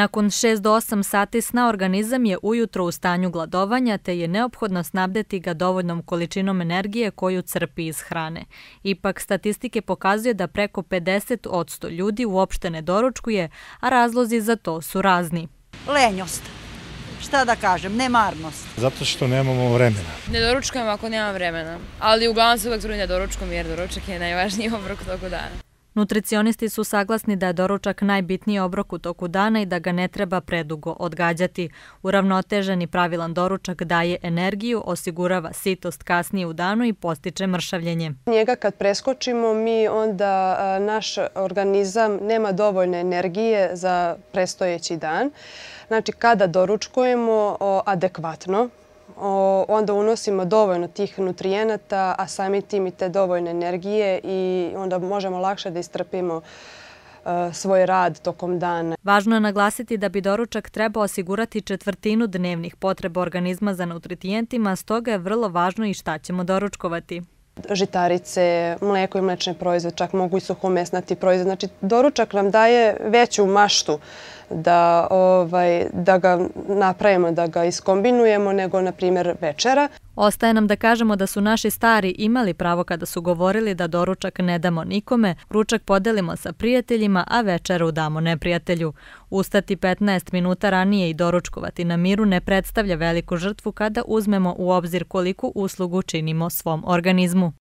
Nakon 6 do 8 sati sna organizam je ujutro u stanju gladovanja te je neophodno snabdeti ga dovoljnom količinom energije koju crpi iz hrane. Ipak statistike pokazuje da preko 50 od 100 ljudi uopšte ne doručkuje, a razlozi za to su razni. Lenjost. Šta da kažem, nemarnost. Zato što nemamo vremena. Ne doručkujem ako nemam vremena, ali uglavnom se uvek zruni ne doručkom jer doručak je najvažniji obrok toku dana. Nutricionisti su saglasni da je doručak najbitniji obrok u toku dana i da ga ne treba predugo odgađati. Uravnoteženi i pravilan doručak daje energiju, osigurava sitost kasnije u danu i postiče mršavljenje. Njega kad preskočimo, mi onda naš organizam nema dovoljne energije za prestojeći dan. Znači kada doručkujemo adekvatno, onda unosimo dovoljno tih nutrijenata, a sami tim i te dovoljne energije i onda možemo lakše da istrpimo e, svoj rad tokom dana. Važno je naglasiti da bi doručak trebao osigurati četvrtinu dnevnih potreba organizma za nutritijentima, stoga je vrlo važno i šta ćemo doručkovati. Žitarice, mleko i mlečne proizvode, čak mogu i suhomesnati proizve. Znači, doručak nam daje veću maštu da, ovaj, da ga napravimo, da ga iskombinujemo, nego, na primjer, večera. Ostaje nam da kažemo da su naši stari imali pravo kada su govorili da doručak ne damo nikome, ručak podelimo sa prijateljima, a večeru damo neprijatelju. Ustati 15 minuta ranije i doručkovati na miru ne predstavlja veliku žrtvu kada uzmemo u obzir koliku uslugu činimo svom organizmu.